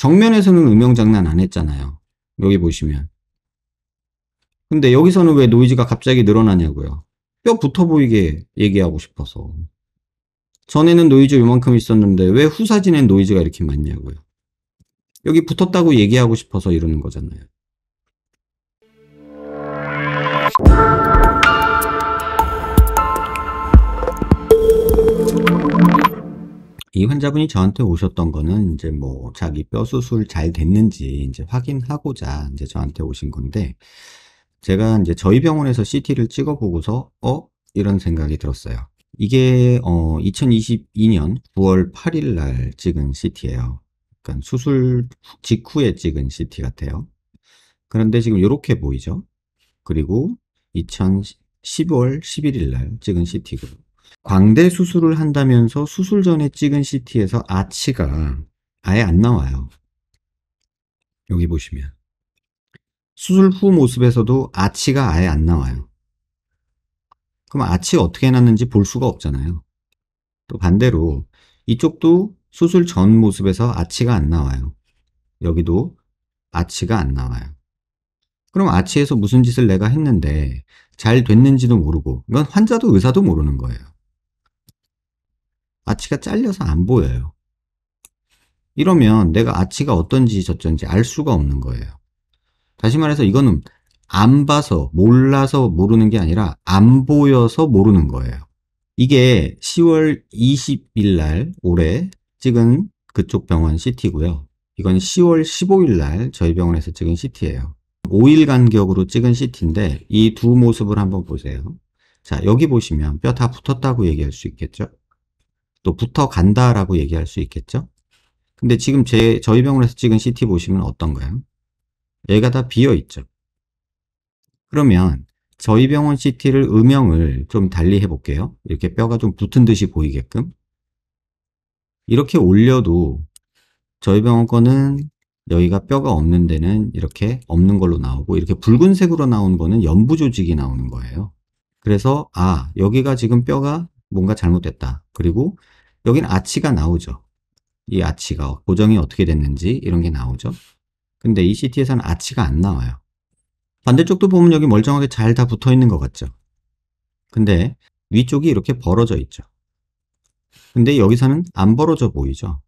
정면에서는 음영 장난 안 했잖아요. 여기 보시면. 근데 여기서는 왜 노이즈가 갑자기 늘어나냐고요. 뼈 붙어 보이게 얘기하고 싶어서. 전에는 노이즈 요만큼 있었는데 왜 후사진엔 노이즈가 이렇게 많냐고요. 여기 붙었다고 얘기하고 싶어서 이러는 거잖아요. 이 환자분이 저한테 오셨던 거는 이제 뭐 자기 뼈 수술 잘 됐는지 이제 확인하고자 이제 저한테 오신 건데 제가 이제 저희 병원에서 CT를 찍어 보고서 어 이런 생각이 들었어요. 이게 어 2022년 9월 8일 날 찍은 CT예요. 그러니까 수술 직후에 찍은 CT 같아요. 그런데 지금 이렇게 보이죠? 그리고 2010월 11일 날 찍은 CT고 광대 수술을 한다면서 수술 전에 찍은 CT에서 아치가 아예 안 나와요. 여기 보시면. 수술 후 모습에서도 아치가 아예 안 나와요. 그럼 아치 어떻게 났는지 볼 수가 없잖아요. 또 반대로 이쪽도 수술 전 모습에서 아치가 안 나와요. 여기도 아치가 안 나와요. 그럼 아치에서 무슨 짓을 내가 했는데 잘 됐는지도 모르고 이건 환자도 의사도 모르는 거예요. 아치가 잘려서 안 보여요. 이러면 내가 아치가 어떤지 저쩐지 알 수가 없는 거예요. 다시 말해서 이거는 안 봐서, 몰라서 모르는 게 아니라 안 보여서 모르는 거예요. 이게 10월 20일 날 올해 찍은 그쪽 병원 CT고요. 이건 10월 15일 날 저희 병원에서 찍은 CT예요. 5일 간격으로 찍은 CT인데 이 두 모습을 한번 보세요. 자, 여기 보시면 뼈 다 붙었다고 얘기할 수 있겠죠? 또 붙어간다라고 얘기할 수 있겠죠. 근데 지금 제 저희 병원에서 찍은 CT 보시면 어떤가요? 얘가 다 비어 있죠. 그러면 저희 병원 CT를 음영을 좀 달리 해볼게요. 이렇게 뼈가 좀 붙은 듯이 보이게끔 이렇게 올려도 저희 병원 거는 여기가 뼈가 없는 데는 이렇게 없는 걸로 나오고 이렇게 붉은색으로 나온 거는 연부 조직이 나오는 거예요. 그래서 아 여기가 지금 뼈가 뭔가 잘못됐다. 그리고 여긴 아치가 나오죠. 이 아치가 고정이 어떻게 됐는지 이런 게 나오죠. 근데 이 CT에서는 아치가 안 나와요. 반대쪽도 보면 여기 멀쩡하게 잘 다 붙어 있는 것 같죠. 근데 위쪽이 이렇게 벌어져 있죠. 근데 여기서는 안 벌어져 보이죠.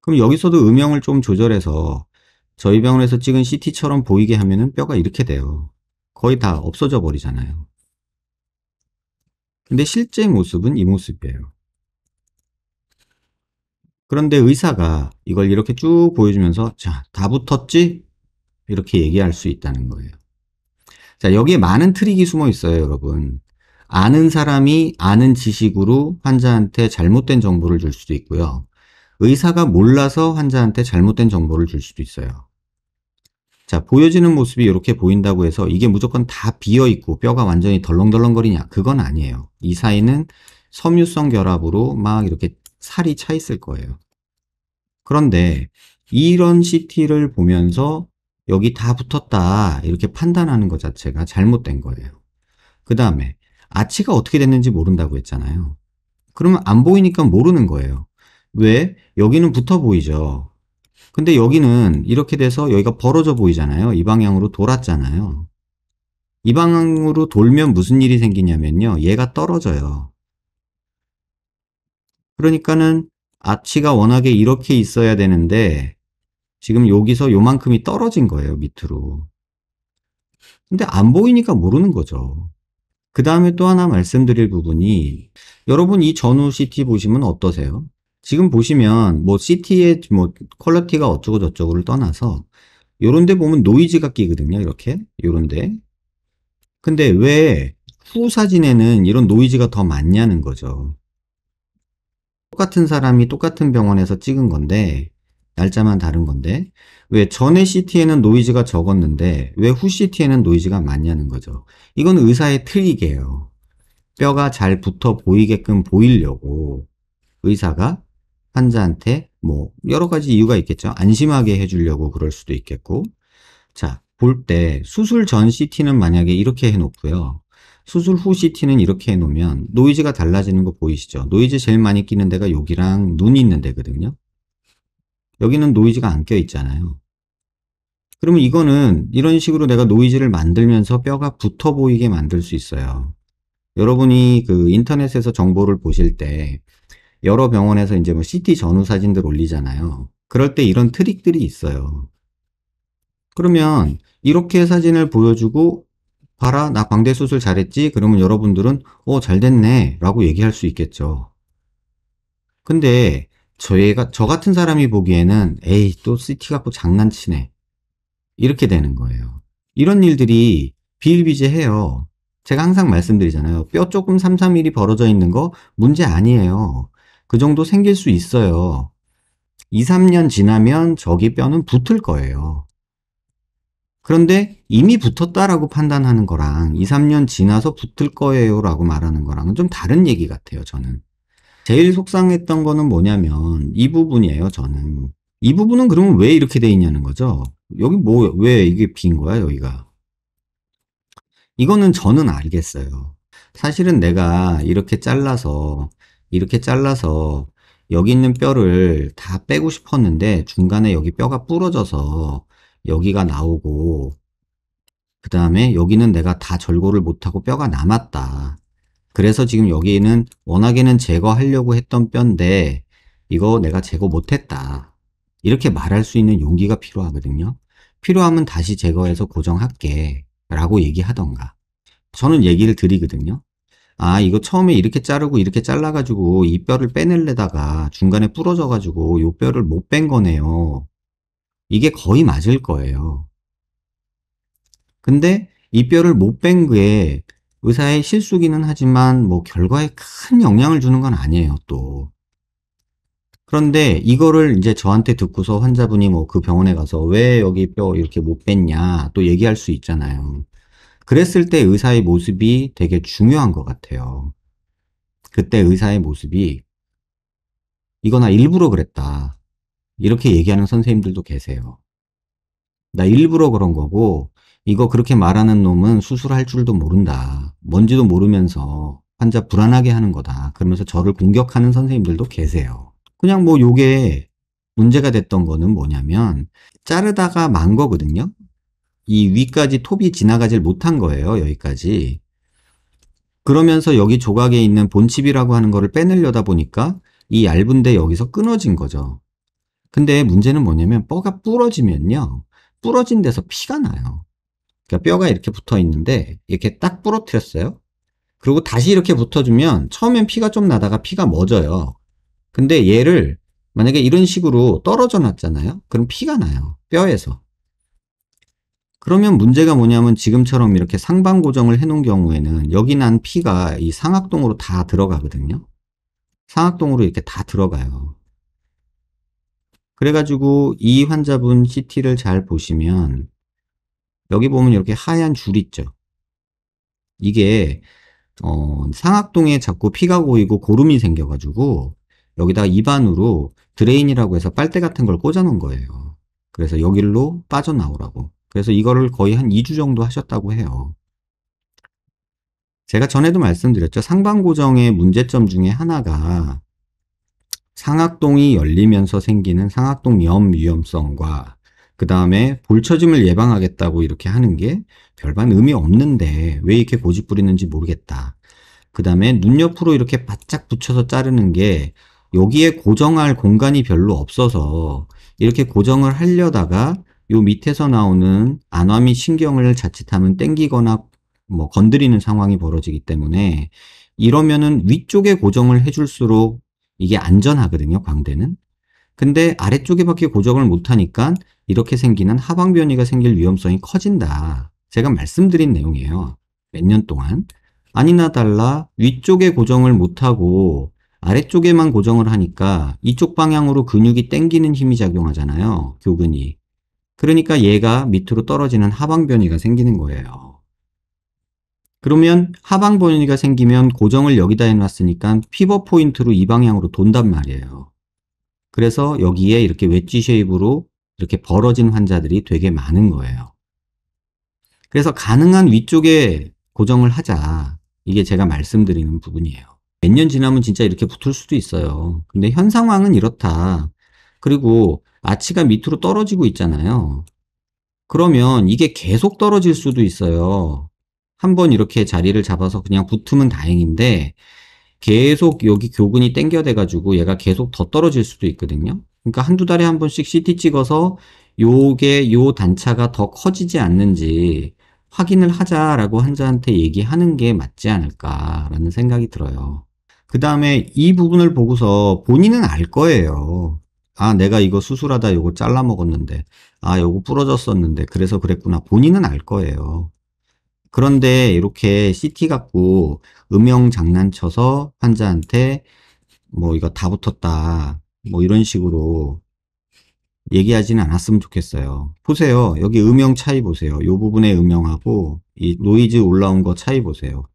그럼 여기서도 음영을 좀 조절해서 저희 병원에서 찍은 CT처럼 보이게 하면 은 뼈가 이렇게 돼요. 거의 다 없어져 버리잖아요. 근데 실제 모습은 이 모습이에요. 그런데 의사가 이걸 이렇게 쭉 보여주면서 자, 다 붙었지? 이렇게 얘기할 수 있다는 거예요. 자, 여기에 많은 트릭이 숨어 있어요, 여러분. 아는 사람이 아는 지식으로 환자한테 잘못된 정보를 줄 수도 있고요. 의사가 몰라서 환자한테 잘못된 정보를 줄 수도 있어요. 자, 보여지는 모습이 이렇게 보인다고 해서 이게 무조건 다 비어 있고 뼈가 완전히 덜렁덜렁거리냐? 그건 아니에요. 이 사이는 섬유성 결합으로 막 이렇게 살이 차 있을 거예요. 그런데 이런 CT를 보면서 여기 다 붙었다 이렇게 판단하는 것 자체가 잘못된 거예요. 그 다음에 아치가 어떻게 됐는지 모른다고 했잖아요. 그러면 안 보이니까 모르는 거예요. 왜? 여기는 붙어 보이죠. 근데 여기는 이렇게 돼서 여기가 벌어져 보이잖아요. 이 방향으로 돌았잖아요. 이 방향으로 돌면 무슨 일이 생기냐면요. 얘가 떨어져요. 그러니까는 아치가 워낙에 이렇게 있어야 되는데 지금 여기서 요만큼이 떨어진 거예요. 밑으로. 근데 안 보이니까 모르는 거죠. 그 다음에 또 하나 말씀드릴 부분이 여러분 이 전후 CT 보시면 어떠세요? 지금 보시면 뭐 CT의 뭐 퀄러티가 어쩌고 저쩌고를 떠나서 요런데 보면 노이즈가 끼거든요. 이렇게 요런데. 근데 왜 후 사진에는 이런 노이즈가 더 많냐는 거죠. 똑같은 사람이 똑같은 병원에서 찍은 건데 날짜만 다른 건데 왜 전에 CT에는 노이즈가 적었는데 왜 후 CT에는 노이즈가 많냐는 거죠. 이건 의사의 트릭이에요. 뼈가 잘 붙어 보이게끔 보이려고 의사가 환자한테 뭐 여러 가지 이유가 있겠죠. 안심하게 해주려고 그럴 수도 있겠고. 자, 볼 때 수술 전 CT는 만약에 이렇게 해놓고요. 수술 후 CT는 이렇게 해놓으면 노이즈가 달라지는 거 보이시죠? 노이즈 제일 많이 끼는 데가 여기랑 눈이 있는 데거든요. 여기는 노이즈가 안 껴 있잖아요. 그러면 이거는 이런 식으로 내가 노이즈를 만들면서 뼈가 붙어 보이게 만들 수 있어요. 여러분이 그 인터넷에서 정보를 보실 때 여러 병원에서 이제 뭐 CT 전후 사진들 올리잖아요. 그럴 때 이런 트릭들이 있어요. 그러면 이렇게 사진을 보여주고 봐라 나 광대 수술 잘했지 그러면 여러분들은 어 잘됐네 라고 얘기할 수 있겠죠 근데 저희가 저 같은 사람이 보기에는 에이 또 CT 갖고 장난치네 이렇게 되는 거예요 이런 일들이 비일비재해요 제가 항상 말씀드리잖아요 뼈 조금 3, 3일이 벌어져 있는 거 문제 아니에요 그 정도 생길 수 있어요. 2, 3년 지나면 저기 뼈는 붙을 거예요. 그런데 이미 붙었다라고 판단하는 거랑 2, 3년 지나서 붙을 거예요 라고 말하는 거랑은 좀 다른 얘기 같아요, 저는. 제일 속상했던 거는 뭐냐면 이 부분이에요, 저는. 이 부분은 그러면 왜 이렇게 돼 있냐는 거죠. 여기 뭐, 왜 이게 빈 거야, 여기가. 이거는 저는 알겠어요. 사실은 내가 이렇게 잘라서 이렇게 잘라서 여기 있는 뼈를 다 빼고 싶었는데 중간에 여기 뼈가 부러져서 여기가 나오고 그 다음에 여기는 내가 다 절고를 못하고 뼈가 남았다. 그래서 지금 여기는 워낙에는 제거하려고 했던 뼈인데 이거 내가 제거 못했다. 이렇게 말할 수 있는 용기가 필요하거든요. 필요하면 다시 제거해서 고정할게 라고 얘기하던가 저는 얘기를 드리거든요. 아 이거 처음에 이렇게 자르고 이렇게 잘라가지고 이 뼈를 빼내려다가 중간에 부러져가지고 요 뼈를 못 뺀 거네요. 이게 거의 맞을 거예요. 근데 이 뼈를 못 뺀 게 의사의 실수기는 하지만 뭐 결과에 큰 영향을 주는 건 아니에요 또. 그런데 이거를 이제 저한테 듣고서 환자분이 뭐 그 병원에 가서 왜 여기 뼈 이렇게 못 뺐냐 또 얘기할 수 있잖아요. 그랬을 때 의사의 모습이 되게 중요한 것 같아요. 그때 의사의 모습이 이거나 일부러 그랬다. 이렇게 얘기하는 선생님들도 계세요. 나 일부러 그런 거고 이거 그렇게 말하는 놈은 수술할 줄도 모른다. 뭔지도 모르면서 환자 불안하게 하는 거다. 그러면서 저를 공격하는 선생님들도 계세요. 그냥 뭐 요게 문제가 됐던 거는 뭐냐면 자르다가 만 거거든요. 이 위까지 톱이 지나가질 못한 거예요. 여기까지. 그러면서 여기 조각에 있는 본칩이라고 하는 거를 빼내려다 보니까 이 얇은데 여기서 끊어진 거죠. 근데 문제는 뭐냐면 뼈가 부러지면요. 부러진 데서 피가 나요. 그러니까 뼈가 이렇게 붙어 있는데 이렇게 딱 부러뜨렸어요. 그리고 다시 이렇게 붙어주면 처음엔 피가 좀 나다가 피가 멎어요. 근데 얘를 만약에 이런 식으로 떨어져 놨잖아요. 그럼 피가 나요. 뼈에서. 그러면 문제가 뭐냐면 지금처럼 이렇게 상방 고정을 해놓은 경우에는 여기 난 P가 이 상악동으로 다 들어가거든요. 상악동으로 이렇게 다 들어가요. 그래가지고 이 환자분 CT를 잘 보시면 여기 보면 이렇게 하얀 줄 있죠. 이게 어, 상악동에 자꾸 피가 고이고 고름이 생겨가지고 여기다가 입안으로 드레인이라고 해서 빨대 같은 걸 꽂아 놓은 거예요. 그래서 여기로 빠져나오라고. 그래서 이거를 거의 한 2주 정도 하셨다고 해요. 제가 전에도 말씀드렸죠. 상방고정의 문제점 중에 하나가 상악동이 열리면서 생기는 상악동 염 위험성과 그 다음에 볼처짐을 예방하겠다고 이렇게 하는 게 별반 의미 없는데 왜 이렇게 고집 부리는지 모르겠다. 그 다음에 눈 옆으로 이렇게 바짝 붙여서 자르는 게 여기에 고정할 공간이 별로 없어서 이렇게 고정을 하려다가 요 밑에서 나오는 안화 및 신경을 자칫하면 땡기거나 뭐 건드리는 상황이 벌어지기 때문에 이러면은 위쪽에 고정을 해줄수록 이게 안전하거든요, 광대는. 근데 아래쪽에밖에 고정을 못하니까 이렇게 생기는 하방 변이가 생길 위험성이 커진다. 제가 말씀드린 내용이에요. 몇 년 동안. 아니나 달라 위쪽에 고정을 못하고 아래쪽에만 고정을 하니까 이쪽 방향으로 근육이 땡기는 힘이 작용하잖아요. 교근이. 그러니까 얘가 밑으로 떨어지는 하방 변이가 생기는 거예요. 그러면 하방 변이가 생기면 고정을 여기다 해놨으니까 피벗 포인트로 이 방향으로 돈단 말이에요. 그래서 여기에 이렇게 웨지 쉐입으로 이렇게 벌어진 환자들이 되게 많은 거예요. 그래서 가능한 위쪽에 고정을 하자. 이게 제가 말씀드리는 부분이에요. 몇 년 지나면 진짜 이렇게 붙을 수도 있어요. 근데 현 상황은 이렇다. 그리고 아치가 밑으로 떨어지고 있잖아요. 그러면 이게 계속 떨어질 수도 있어요. 한번 이렇게 자리를 잡아서 그냥 붙으면 다행인데 계속 여기 교근이 땡겨돼 가지고 얘가 계속 더 떨어질 수도 있거든요. 그러니까 한두 달에 한 번씩 CT 찍어서 요게 요 단차가 더 커지지 않는지 확인을 하자라고 환자한테 얘기하는 게 맞지 않을까라는 생각이 들어요. 그 다음에 이 부분을 보고서 본인은 알 거예요. 아 내가 이거 수술하다 이거 잘라 먹었는데 아이거 부러졌었는데 그래서 그랬구나 본인은 알 거예요 그런데 이렇게 CT 갖고 음영 장난쳐서 환자한테 뭐 이거 다 붙었다 뭐 이런 식으로 얘기하지는 않았으면 좋겠어요 보세요 여기 음영 차이 보세요 요 부분의 음영하고 이 노이즈 올라온 거 차이 보세요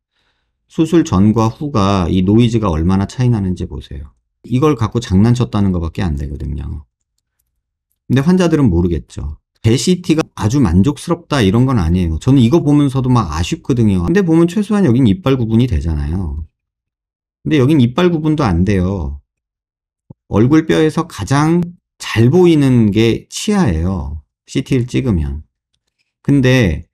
수술 전과 후가 이 노이즈가 얼마나 차이 나는지 보세요 이걸 갖고 장난쳤다는 것밖에 안 되거든요. 근데 환자들은 모르겠죠. 배시티가 아주 만족스럽다 이런 건 아니에요. 저는 이거 보면서도 막 아쉽거든요. 근데 보면 최소한 여긴 이빨 구분이 되잖아요. 근데 여긴 이빨 구분도 안 돼요. 얼굴뼈에서 가장 잘 보이는 게 치아예요. CT를 찍으면. 근데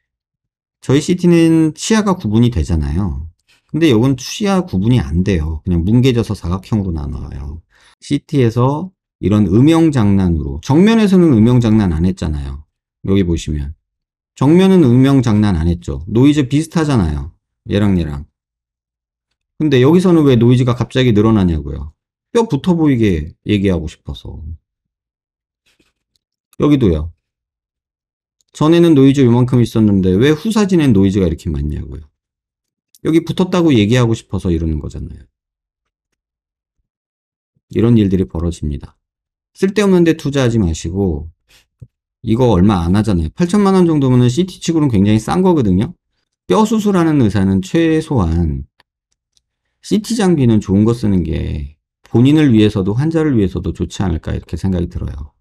저희 CT는 치아가 구분이 되잖아요. 근데 이건 추이와 구분이 안 돼요. 그냥 뭉개져서 사각형으로 나눠요. CT에서 이런 음영 장난으로 정면에서는 음영 장난 안 했잖아요. 여기 보시면 정면은 음영 장난 안 했죠. 노이즈 비슷하잖아요. 얘랑 얘랑. 근데 여기서는 왜 노이즈가 갑자기 늘어나냐고요. 뼈 붙어 보이게 얘기하고 싶어서. 여기도요. 전에는 노이즈 요만큼 있었는데 왜 후사진엔 노이즈가 이렇게 많냐고요. 여기 붙었다고 얘기하고 싶어서 이러는 거잖아요. 이런 일들이 벌어집니다. 쓸데없는데 투자하지 마시고 이거 얼마 안 하잖아요. 8천만 원 정도면 CT치고는 굉장히 싼 거거든요. 뼈 수술하는 의사는 최소한 CT 장비는 좋은 거 쓰는 게 본인을 위해서도 환자를 위해서도 좋지 않을까 이렇게 생각이 들어요.